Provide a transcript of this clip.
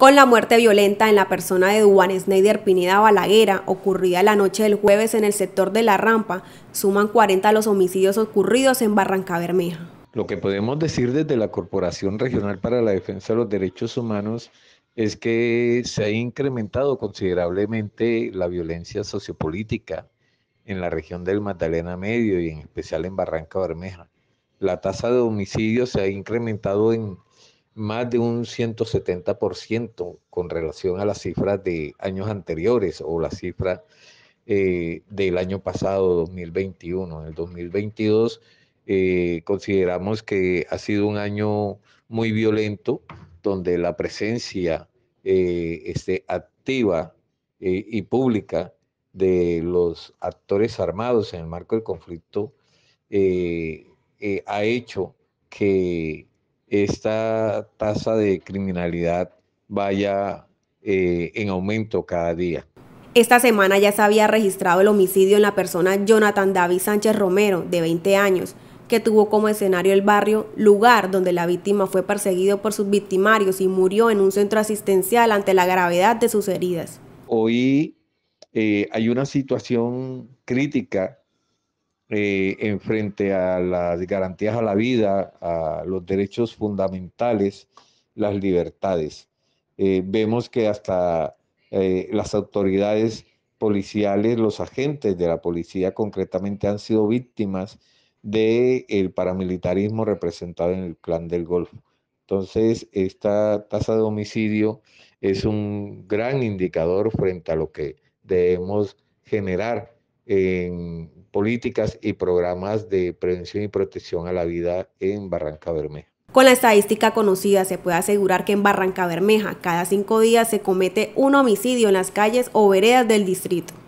con la muerte violenta en la persona de Duan Snyder Pineda Balaguera, ocurrida la noche del jueves en el sector de La Rampa, suman 40 los homicidios ocurridos en Barranca Bermeja. Lo que podemos decir desde la Corporación Regional para la Defensa de los Derechos Humanos es que se ha incrementado considerablemente la violencia sociopolítica en la región del Magdalena Medio y en especial en Barranca Bermeja. La tasa de homicidios se ha incrementado en más de un 170% con relación a las cifras de años anteriores o la cifra eh, del año pasado, 2021. En el 2022 eh, consideramos que ha sido un año muy violento, donde la presencia eh, este, activa y pública de los actores armados en el marco del conflicto ha hecho que esta tasa de criminalidad vaya eh, en aumento cada día. Esta semana ya se había registrado el homicidio en la persona Jonathan David Sánchez Romero, de 20 años, que tuvo como escenario el barrio, lugar donde la víctima fue perseguido por sus victimarios y murió en un centro asistencial ante la gravedad de sus heridas. Hoy eh, hay una situación crítica eh, en frente a las garantías a la vida, a los derechos fundamentales, las libertades. Eh, vemos que hasta eh, las autoridades policiales, los agentes de la policía concretamente han sido víctimas del paramilitarismo representado en el clan del Golfo. Entonces, esta tasa de homicidio es un gran indicador frente a lo que debemos generar en políticas y programas de prevención y protección a la vida en Barranca Bermeja. Con la estadística conocida se puede asegurar que en Barranca Bermeja cada cinco días se comete un homicidio en las calles o veredas del distrito.